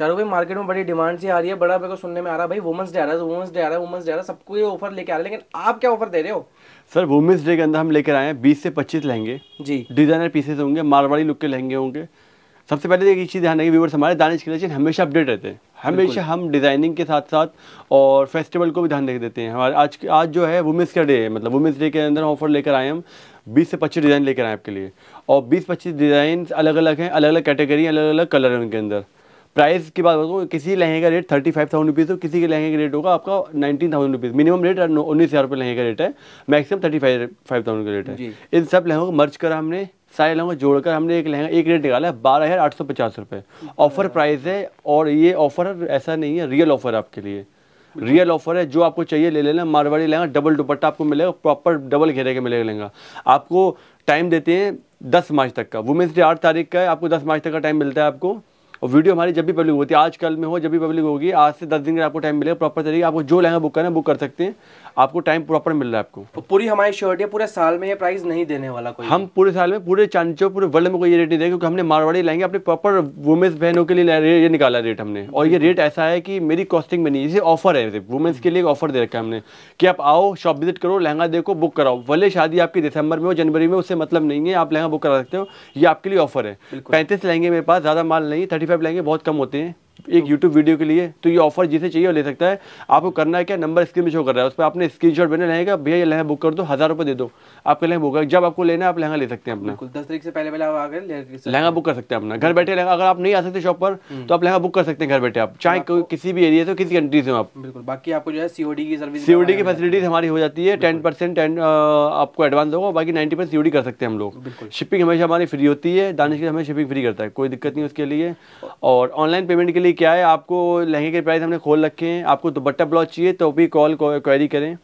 चारों भाई मार्केट में बड़ी डिमांड सी आ रही है बड़ा मेरे को सुनने में आ रहा है भाई वुमेंस डे आ रहा है वुमेंस डे आ रहा है वुमेंस डे आ रहा है सबको ये ऑफर लेके आ रहा है लेकिन आप क्या ऑफर दे रहे हो सर वुमेंस डे के अंदर हम लेकर आए हैं बीस से पच्चीस लहंगे जी डिजाइनर पीसेस होंगे मारवाड़ी लुक के लहंगे होंगे सबसे पहले तो एक चीज़ ध्यान रखिए व्यूवर्स हमारे दानिश किचन हमेशा अपडेट रहते हैं हमेशा हम डिज़ाइनिंग के साथ साथ और फेस्टिवल को भी ध्यान देख देते हैं हमारे आज आज जो है वुमेंस का डे है मतलब वुमेंस डे के अंदर ऑफर लेकर आए हम 20 से 25 डिज़ाइन लेकर आए आपके लिए और 20 25 डिज़ाइन अलग अलग हैं अलग अलग कैटेगरी अलग अलग कलर हैं उनके अंदर प्राइस की बात बताऊँ किसी लहंगे का rate thirty five thousand rupees है तो किसी के लहंगे का रेट होगा आपका nineteen thousand rupees minimum rate उन्नीस हज़ार रुपये लहंगे का रेट है maximum thirty five five thousand का रेट है इन सब लहंगों को मर्ज कर हमने सारे लहंगों को जोड़कर हमने एक लहंगा एक रेट निकाला है बारह हज़ार आठ सौ पचास रुपये ऑफर प्राइस है और ये ऑफर ऐसा नहीं है रियल ऑफर आपके लिए रियल ऑफर है जो आपको चाहिए ले लेना मारवाड़ी लहंगा डबल दुपट्टा आपको मिलेगा प्रॉपर डबल घेरे के मिलेगा लहंगा आपको टाइम देते हैं दस मार्च तक का वुमेंस डे आठ तारीख का है आपको दस मार्च तक का टाइम मिलता है आपको और वीडियो हमारी जब भी पब्लिक होती है आज कल में हो जब भी पब्लिक होगी आज से दस दिन का आपको टाइम मिलेगा प्रॉपर तरीके आपको जो लहंगा बुक करना बुक कर सकते हैं आपको टाइम प्रॉपर मिल रहा है आपको तो पूरी हमारी शर्ट है पूरे साल में ये प्राइस नहीं देने वाला कोई हम पूरे साल में पूरे चांचो पूरे वर्ल्ड में कोई ये रेट नहीं देगा क्योंकि हमने मारवाड़ी लहंगे अपने प्रॉपर वुमेन्स बहनों के लिए ये निकाला रेट हमने और ये रेट ऐसा है कि मेरी कॉस्टिंग में नहीं इसे ऑफर है वुमेन्स के लिए ऑफर दे रखा है हमने कि आप आओ शॉप विजिट करो लहंगा देखो बुक कराओ भले शादी आपकी दिसंबर में हो जनवरी में उससे मतलब नहीं है आप लहंगा बुक करा सकते हो ये आपके लिए ऑफर है पैंतीस लहंगे मेरे पास ज़्यादा माल नहीं थर्टी फाइव लाएंगे बहुत कम होते हैं एक यूट्यूब वीडियो के लिए तो ये ऑफर जिसे चाहिए वो ले सकता है आपको करना है क्या नंबर स्क्रीन में शो कर रहा है उस पर आपने स्क्रीन शॉट बने रहेगा भैया ये लहंगा बुक कर दो हज़ार रुपये दे दो आपके लहंगा बुक जब आपको लेना है आप लहंगा ले सकते हैं अपना दस तरीके से पहले पहले आप आगे लहंगा बुक कर सकते हैं अपना घर बैठे लहंगा अगर आप नहीं आ सकते शॉप पर हम्म। तो आप लहंगा बुक कर सकते हैं घर बैठे आप चाहे किसी भी एरिया से किसी कंट्री से आप बिल्कुल बाकी आपको जो है सीओडी की सर्विस सीओडी की फैसिलिटीज हमारी हो जाती है टेन परसेंट आपको एडवांस होगा बाकी नाइन्टी परसेंट सीओडी कर सकते हैं हम लोग शिपिंग हमेशा हमारी फ्री होती है दानिश हमें शिपिंग फ्री करता है कोई दिक्कत नहीं उसके लिए और ऑनलाइन पेमेंट के लिए क्या है आपको लहंगे के प्राइस हमने खोल रखे हैं आपको दुपट्टा ब्लाउज चाहिए तो भी कॉल क्वेरी करें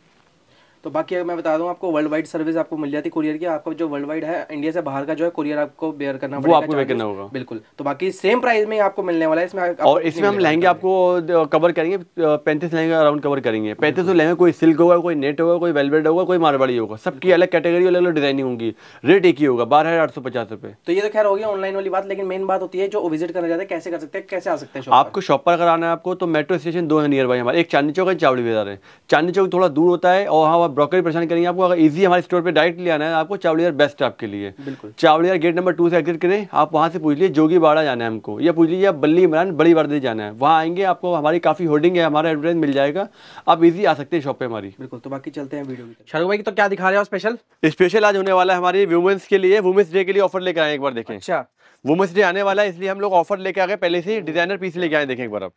तो बाकी अगर मैं बता दूँ आपको वर्ल्ड वाइड सर्विस आपको मिल जाती कुरियर की आपका जो वर्ल्ड वाइड है इंडिया से बाहर का जो है कुरियर आपको बेयर करना वो आपको बेयर करना होगा बिल्कुल तो बाकी सेम प्राइस में आपको मिलने वाला है इसमें और इसमें हम लहंगे आपको कवर करेंगे पैंतीस लहंगे अराउंड कवर करेंगे पैंतीस लहंगे कोई सिल्क होगा कोई नेट होगा कोई वेलवेट होगा कोई मारवाड़ी होगा सबकी अलग कैटेगरी अलग अलग डिजाइनिंग होगी रेट एक ही होगा बारह हज़ार आठ सौ पचास रुपए तो ये तो खैर होगी ऑनलाइन वाली बात लेकिन मेन बात होती है जो विजिट करना चाहते हैं कैसे कर सकते हैं कैसे आ सकते हैं आपको शॉप पर कराना है आपको तो मेट्रो स्टेशन दो है नियर बाई हमारे एक चांदी चौक है चावड़ी बाजार है चांदी चौक थोड़ा दूर होता है और वहाँ ब्रोकर परेशान करेंगे आपको अगर इजी हमारे स्टोर पे डायरेक्ट ले आना है आपको चावलियार बेस्ट आपके लिए बिल्कुल चावलियर गेट नंबर टू से एग्जिट करें आप वहाँ से पूछ लीजिए जोगी बाड़ा जाना है हमको या पूछ लीजिए बल्ली इमरान बड़ी वर्दी जाना है वहाँ आएंगे आपको हमारी काफ़ी होर्डिंग है हमारा एड्रेस मिल जाएगा आप इजी आ सकते हैं शॉप पे हमारी बिल्कुल तो बाकी चलते हैं वीडियो शाहरुख भाई तो क्या दिखा रहे हो स्पेशल स्पेशल आज होने वाला है हमारी वुमेंस के लिए वुमेंस डे के लिए ऑफर लेकर आए एक बार देखें अच्छा वुमेंस डे आने वाला है इसलिए हम लोग ऑफर लेके आ गए पहले से डिजाइनर पीस लेके आए देखें एक बार आप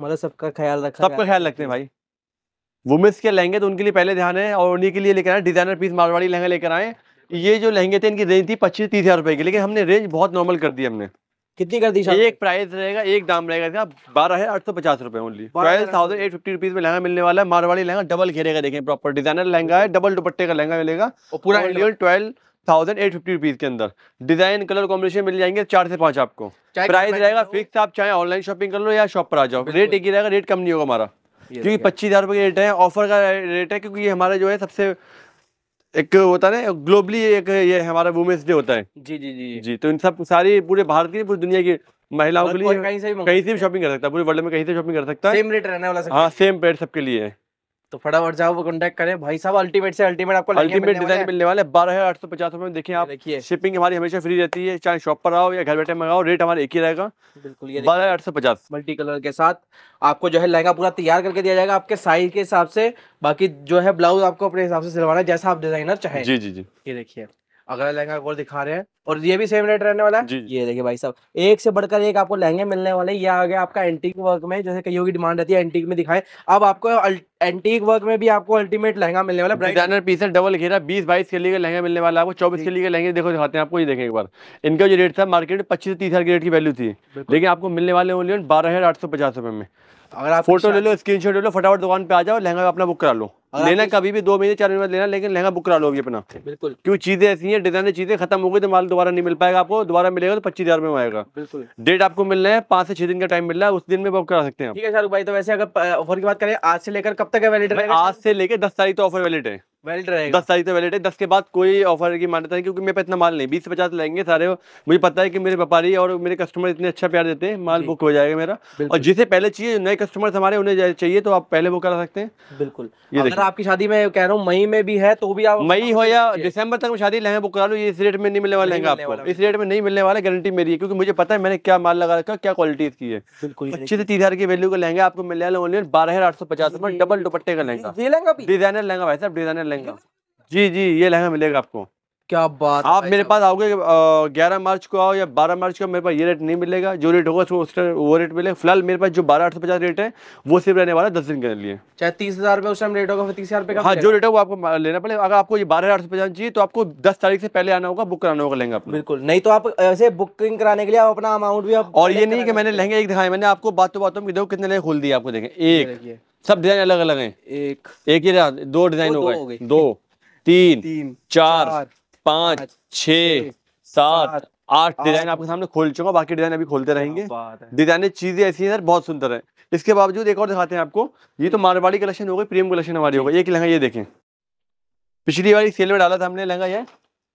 मतलब सबका ख्याल रखा सबका ख्याल रखते हैं भाई वुमेंस के लहंगे तो उनके लिए पहले ध्यान है और उन्हीं के लिए लेकर आए डिज़ाइनर पीस मारवाड़ी लहंगा लेकर आए ये जो लहंगे थे इनकी रेंज थी पच्चीस तीस हज़ार रुपए की लेकिन हमने रेंज बहुत नॉर्मल कर दी हमने कितनी कर दी एक प्राइस रहेगा एक दाम रहेगा बारह है आठ सौ पचास रुपए only price thousand eight fifty rupees में लहंगा मिलने वाला है मारवाड़ी लहंगा डबल घेरे का देखें प्रॉपर डिजाइनर लहंगा है डबल दुपट्टे का लहंगा मिलेगा और पूरा Indian twelve thousand eight fifty rupees के अंदर डिजाइन कलर कॉम्बिनेशन मिल जाएंगे चार से पांच आपको प्राइस रहेगा फिक्स आप चाहे ऑनलाइन शॉपिंग कर लो या शॉप पर आ जाओ रेट एक ही रहेगा रेट कम नहीं होगा हमारा क्योंकि पच्चीस हज़ार रुपये रेट है ऑफर का रेट है क्योंकि ये जो है सबसे एक होता है ना ग्लोबली एक ये हमारा वुमेंस डे होता है जी जी जी जी तो इन सब सारी पूरे भारत की पूरी दुनिया की महिलाओं मतलब के लिए कहीं से भी कहीं से भी शॉपिंग कर सकता है पूरे वर्ल्ड में कहीं से शॉपिंग कर सकता है सेम रेट रहने वाला हाँ सेम रेट सबके लिए है तो फटाफट जाओ वो कॉन्टेक्ट करें भाई साहब अल्टीमेट से अल्टीमेट आपको अल्टीमेट डिजाइन मिलने वाले बारह हजार आठ सौ पचास रुपए देखिए आप देखिए शिपिंग हमारी हमेशा फ्री रहती है चाहे शॉप पर आओ या घर बैठे मंगाओ रेट हमारे एक ही रहेगा बिल्कुल ये बारह आठ सौ पचास मल्टी कलर के साथ आपको जो है लहंगा पूरा तैयार करके दिया जाएगा आपके साइज के हिसाब से बाकी जो है ब्लाउज आपको अपने हिसाब से सिलवाना जैसा आप डिजाइनर चाहे जी जी जी ये देखिए अगला लहंगा और दिखा रहे हैं और ये भी सेम रेट रहने वाला है ये देखिए भाई साहब एक से बढ़कर एक आपको लहंगे मिलने वाले ये आ गया आपका एंटीक वर्क में जैसे कईयों की डिमांड रहती है एंटीक में दिखाएं अब आपको एंटीक वर्क में भी आपको अल्टीमेट लहंगा मिलने वाला डिजाइनर पीस है डबल घेरा बीस बाईस के लिए लहंगा मिलने वाला आपको चौबीस के लिए लहंगे देखो दिखाते हैं आपको ये देखें एक बार इनका जो रेट था मार्केट में पच्चीस से तीस हजार की रेट की वैल्यू थी लेकिन आपको मिलने वाले ओनली बारह हजार आठ सौ पचास रुपए में अगर आप फोटो ले लो स्क्रीन ले लो फटाफट दुकान पे आ जाओ लहंगा अपना बुक करा लो लेना कभी भी दो महीने चार महीने बाद लेना लेकिन लहंगा बुक करा लो अभी अपना बिल्कुल क्यों चीजें ऐसी हैं डिजाइन चीजें खत्म हो गई तो माल दोबारा नहीं मिल पाएगा आपको दोबारा मिलेगा तो पच्चीस हजार में आएगा बिल्कुल डेट आपको मिल रहा है पांच से छह दिन का टाइम मिल रहा है उस दिन में बुक करा सकते हैं ठीक है शाहरुख भाई तो वैसे अगर ऑफर की बात करें आज से लेकर कब तक है वैलिड आज से लेकर दस तारीख तो ऑफर वैलिड है वैलिड रहेगा दस तारीख तो वैलिड है दस के बाद कोई ऑफर की मान्यता नहीं क्योंकि मेरे पे इतना माल नहीं बीस से पचास लेंगे सारे मुझे पता है कि मेरे व्यापारी और मेरे कस्टमर इतने अच्छा प्यार देते हैं माल बुक हो जाएगा मेरा और जिसे पहले चाहिए नए कस्टमर्स हमारे उन्हें चाहिए तो आप पहले बुक करा सकते हैं बिल्कुल ये अगर आपकी शादी में कह रहा हूँ मई में भी है तो भी आप मई हो या दिसंबर तक में शादी लहंगा बुक करा लो ये इस रेट में नहीं मिलने वाला लहंगा आपको इस रेट में नहीं मिलने वाला गारंटी मेरी है क्योंकि मुझे पता है मैंने क्या माल लगा रखा क्या क्वालिटी इसकी है पच्चीस से तीस हजार की वैल्यू का लहंगा आपको मिलने वाला ओनली बारह हजार आठ सौ पचास रुपए डबल दुपट्टे का लहंगा लहंगा डिजाइनर लहंगा भाई साहब डिजाइनर लहंगा जी जी ये लहंगा मिलेगा आपको क्या बात आप मेरे पास आओगे ग्यारह मार्च को आओ या बारह मार्च को मेरे पास ये रेट नहीं मिलेगा जो रेट होगा उसका वो रेट मिलेगा फिलहाल मेरे पास जो बारह आठ सौ पचास रेट है वो सिर्फ रहने वाला दस दिन के लिए चाहे तीस हज़ार रुपये उस टाइम रेट होगा फिर तीस हज़ार रुपये हाँ जो रेट है वो आपको लेना पड़ेगा अगर आपको ये बारह आठ सौ पचास चाहिए तो आपको दस तारीख से पहले आना होगा बुक कराना होगा लहंगा बिल्कुल नहीं तो आप ऐसे बुकिंग कराने के लिए आप अपना अमाउंट भी और ये नहीं कि मैंने लहंगा एक दिखाया मैंने आपको बातों बातों में देखो कितने लहंगे खोल दिए आपको देखें एक सब डिजाइन अलग अलग है एक एक ही दो डिजाइन हो गए दो तीन, तीन चार, चार पाँच छ सात आठ डिजाइन आपके सामने खोल चुका बाकी डिजाइन अभी खोलते रहेंगे डिजाइन चीजें ऐसी हैं सर बहुत सुंदर है इसके बावजूद एक और दिखाते हैं आपको ये तो मारवाड़ी कलेक्शन हो गई प्रेम कलेक्शन हमारी होगा ये लहंगा ये देखें पिछली बार सेल में डाला था हमने लहंगा यह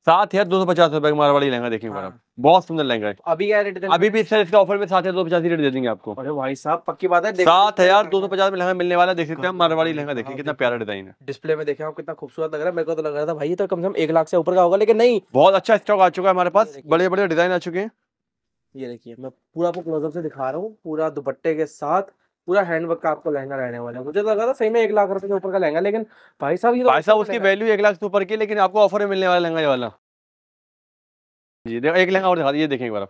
सात हजार दो सौ पचास रुपए का मारवाड़ी लहंगा देखेंगे हाँ। बहुत सुंदर लहंगा है अभी क्या रेट अभी भी सर इसका ऑफर में सात हजार दो पचास रेट दे देंगे आपको अरे भाई साहब पक्की बात है सात हजार दो सौ पचास में लहंगा मिलने वाला देख सकते हैं मारवाड़ी लहंगा देखिए कितना प्यारा डिजाइन है डिस्प्ले में देखे कितना खूबसूरत लग रहा है मेरे को तो लग रहा था भाई तो कम से कम एक लाख से ऊपर का होगा लेकिन नहीं बहुत अच्छा स्टॉक आ चुका है हमारे पास बड़े बड़े डिजाइन आ चुके हैं ये देखिए मैं पूरा आपको क्लोजअप से दिखा रहा हूँ पूरा दुपट्टे के साथ पूरा हैंडवर्क का आपको लहंगा रहने वाला है मुझे तो लगा था सही में एक लाख रुपए के ऊपर का लहंगा लेकिन भाई साहब ये तो भाई साहब अच्छा उसकी वैल्यू एक लाख से ऊपर की लेकिन आपको ऑफर में मिलने वाला लहंगा ये वाला जी देखो एक लहंगा और दिखा ये देखें एक बार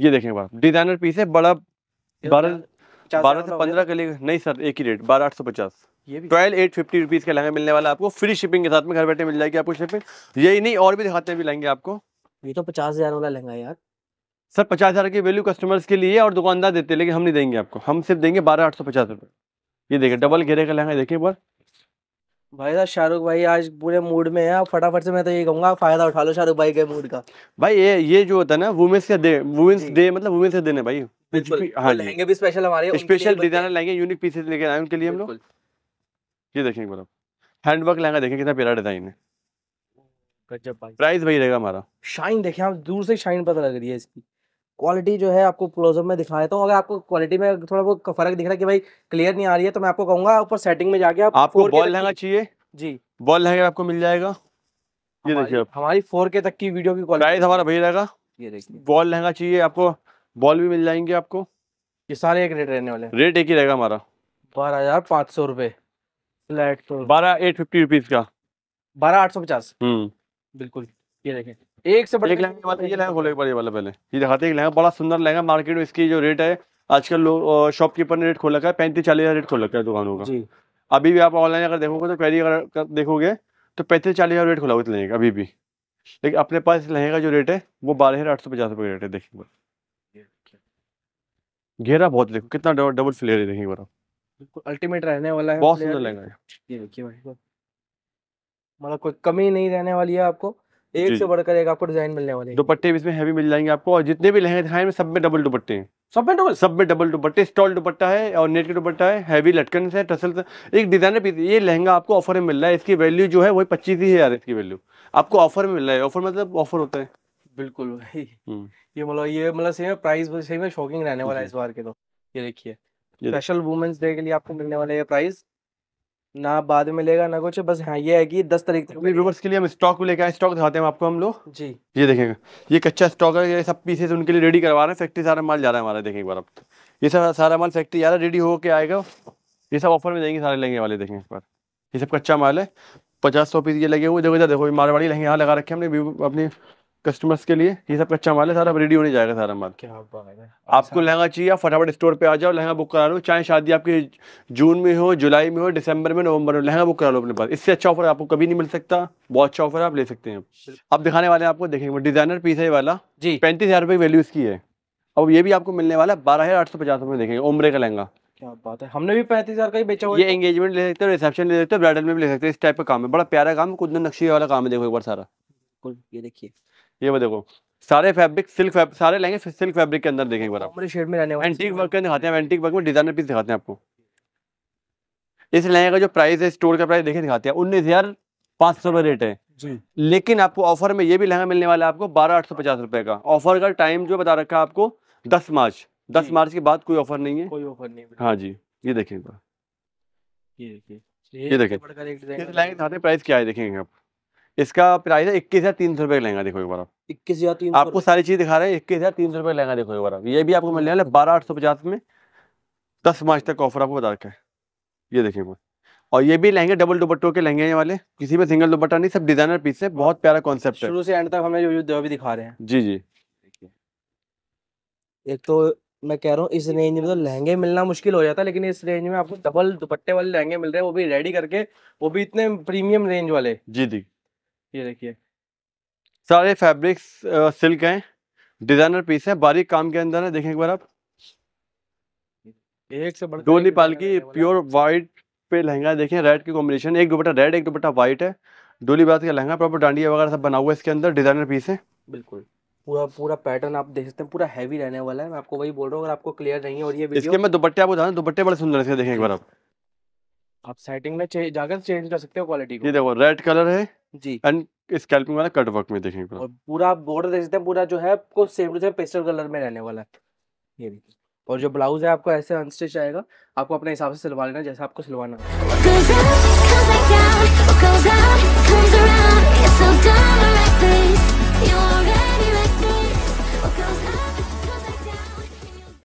ये देखें एक बार डिजाइनर पीस है बड़ा बारह बारह से पंद्रह के लिए नहीं सर एक ही रेट बारह आठ सौ पचास ट्वेल्व एट फिफ्टी रुपीज़ का लहंगा मिलने वाला आपको फ्री शिपिंग के साथ में घर बैठे मिल जाएगी आपको शिपिंग यही नहीं और भी दिखाते भी लहंगे आपको ये तो पचास हज़ार वाला लहंगा यार सर पचास हज़ार की वैल्यू कस्टमर्स के लिए और दुकानदार देते लेकिन हम नहीं देंगे आपको हम सिर्फ देंगे बारह आठ सौ पचास रुपये ये देखिए डबल घेरे का लहंगा देखिए एक बार भाई साहब शाहरुख भाई आज पूरे मूड में है आप फटाफट से मैं तो ये कहूँगा फायदा उठा लो शाहरुख भाई के मूड का भाई ये ये जो होता है ना वुमेंस का डे वुमेंस डे मतलब वुमेंस का दिन है भाई हाँ लहंगे भी स्पेशल हमारे स्पेशल डिजाइनर लहंगे यूनिक पीसेज लेके आए उनके लिए हम लोग ये देखें एक बार हैंडवर्क लहंगा देखें कितना प्यारा डिजाइन है प्राइस भाई रहेगा हमारा शाइन देखें आप दूर से शाइन पता लग रही है इसकी क्वालिटी जो है आपको क्लोजअप में दिखा देता हूँ अगर आपको क्वालिटी में थोड़ा बहुत फर्क दिख रहा है कि भाई क्लियर नहीं आ रही है तो मैं आपको कहूंगा ऊपर सेटिंग में जाके आप आपको बॉल लहंगा चाहिए जी बॉल लहंगा आपको मिल जाएगा ये देखिए आप हमारी फोर के तक की वीडियो की क्वालिटी हमारा भैया रहेगा ये देखिए बॉल लहंगा चाहिए आपको बॉल भी मिल जाएंगे आपको ये सारे एक रेट रहने वाले रेट एक ही रहेगा हमारा बारह हजार पाँच सौ रुपए फ्लैट तो- बारह एट फिफ्टी रुपीज का बारह आठ सौ पचास हम्म। बिल्कुल ये देखें एक से बड़े एक लहंगा ये लहंगा खोलो एक बार ये वाला पहले ये दिखाते हैं लहंगा बड़ा सुंदर लहंगा मार्केट में इसकी जो रेट है आजकल लोग शॉपकीपर ने रेट खोल रखा है पैंतीस चालीस हजार रेट खोल रखा है दुकानों का अभी भी आप ऑनलाइन अगर देखोगे तो क्वेरी अगर देखोगे तो पैंतीस चालीस हजार रेट खोला हुआ लहंगे अभी भी लेकिन अपने पास लहंगा जो रेट है वो बारह हजार आठ सौ पचास रुपये रेट है देखिए घेरा बहुत देखो कितना डबल फ्लेयर है देखिए बार अल्टीमेट रहने वाला है बहुत सुंदर लहंगा है ये देखिए भाई मतलब कोई कमी नहीं रहने वाली है आपको एक से बढ़कर एक आपको डिजाइन मिलने वाले दुपट्टे इसमें हैवी मिल जाएंगे आपको और जितने भी लहंगे दिखाए सब में डबल दुपट्टे हैं सब में डबल सब में डबल दुपट्टे स्टॉल दुपट्टा है और नेट के दुपट्टा है हैवी लटकन से टसल से एक डिजाइनर पीस ये लहंगा आपको ऑफर में मिल रहा है इसकी वैल्यू जो है वही पच्चीस ही हजार इसकी वैल्यू आपको ऑफर में मिल रहा है ऑफर मतलब ऑफर होता है बिल्कुल भाई हम्म। ये मतलब ये मतलब सही में प्राइस सही में शॉकिंग रहने वाला है इस बार के तो ये देखिए स्पेशल वुमेन्स डे के लिए आपको मिलने वाले ये प्राइस ना बाद में मिलेगा ना कुछ बस हाँ ये है कि दस तारीख तक व्यूवर्स के लिए हम स्टॉक लेके आए स्टॉक दिखाते हैं आपको हम लोग जी ये देखेंगे ये कच्चा स्टॉक है ये सब पीसेस उनके लिए रेडी करवा रहे हैं फैक्ट्री सारा माल जा रहा है हमारा देखेंगे एक बार तो ये सब सारा माल फैक्ट्री जा रहा है रेडी होके आएगा ये सब ऑफर में देंगे सारे लहंगे वाले देखेंगे इस बार ये सब कच्चा माल है पचास सौ पीस ये लगे हुए देखो इधर देखो मारवाड़ी लहंगे यहाँ लगा रखे हमने अपनी कस्टमर्स के लिए ये सब कच्चा माल है सारा रेडी होने जाएगा सारा माल क्या बात है आपको लहंगा चाहिए आप फटाफट स्टोर पे आ जाओ लहंगा बुक करा लो चाहे शादी आपकी जून में हो जुलाई में हो दिसंबर में नवंबर में लहंगा बुक करा लो अपने पास इससे अच्छा ऑफर आपको कभी नहीं मिल सकता बहुत अच्छा ऑफर आप ले सकते हैं आप दिखाने वाले आपको देखेंगे डिजाइनर पीस है वाला जी पैंतीस हजार रुपये वैल्यू इसकी है अब ये भी आपको मिलने वाला है बारह हजार आठ सौ पचास रुपए देखेंगे उम्र का लहंगा क्या बात है हमने भी पैंतीस हजार का ही बेचा हुआ ये एंगेजमेंट ले सकते हो रिसेप्शन ले सकते हो ब्राइडल में भी ले सकते हो इस टाइप का काम है बड़ा प्यारा काम कुछ नक्शी वाला काम है देखो एक बार सारा ये देखिए ये वो देखो सारे फैब्रिक सिल्क फैब्रिक सारे लेंगे सिल्क फैब्रिक के अंदर देखेंगे बार शेड में रहने वाले एंटीक वर्क के दिखाते हैं एंटीक वर्क में डिजाइनर पीस दिखाते हैं आपको इस लहंगे का जो प्राइस है स्टोर का प्राइस देखे दिखाते हैं उन्नीस हजार पांच सौ रुपए रेट है जी लेकिन आपको ऑफर में ये भी लहंगा मिलने वाला है आपको बारह आठ सौ पचास रुपए का ऑफर का टाइम जो बता रखा है आपको दस मार्च दस मार्च के बाद कोई ऑफर नहीं है कोई ऑफर नहीं हाँ जी ये देखेंगे ये देखें ये देखें प्राइस क्या है देखेंगे आप इसका प्राइस है इक्कीस हजार तीन सौ रुपये लहंगा देखो एक बार आप इक्कीस हजार तीन आपको सारी चीज दिखा रहे हैं इक्कीस हजार तीन सौ रुपए लहंगा देखो एक बार ये भी आपको मिल जाए बारह आठ सौ पचास में दस मार्च तक ऑफर आपको बता रखा है ये देखेंगे और ये भी लहंगे डबल दुपट्टों के लहंगे वाले किसी में सिंगल दुपट्टा नहीं सब डिजाइनर पीस है बहुत प्यारा कॉन्सेप्ट है शुरू से एंड तक हमें जो जो भी दिखा रहे हैं जी जी एक तो मैं कह रहा हूँ इस रेंज में तो लहंगे मिलना मुश्किल हो जाता है लेकिन इस रेंज में आपको डबल दुपट्टे वाले लहंगे मिल रहे हैं वो भी रेडी करके वो भी इतने प्रीमियम रेंज वाले जी जी ये देखिए सारे फैब्रिक्स सिल्क हैं डिजाइनर पीस है बारीक काम के अंदर है देखें एक बार आप एक से बढ़कर डोली पाल की प्योर वाइट पे लहंगा देखें रेड की कॉम्बिनेशन एक दुपट्टा रेड एक दुपट्टा व्हाइट है डोली बात का लहंगा प्रॉपर डांडिया वगैरह सब बना हुआ है इसके अंदर डिजाइनर पीस है बिल्कुल पूरा पूरा पैटर्न आप देख सकते हैं पूरा हैवी रहने वाला है मैं आपको वही बोल रहा हूँ अगर आपको क्लियर नहीं है और ये वीडियो इसके मैं दुपट्टे आपको दुपट्टे बड़े सुंदर इसके देखें एक बार आप आप सेटिंग में जाकर चेंज कर सकते हो क्वालिटी को ये देखो रेड कलर है जी एंड स्कैल्पिंग वाला कट वर्क में देखेंगे और पूरा बॉर्डर देख सकते हैं पूरा जो है आपको same to same pastel colour में रहने वाला है ये भी और जो ब्लाउज है आपको ऐसे अनस्टिच आएगा आपको अपने हिसाब से सिलवा लेना जैसा आपको सिलवाना है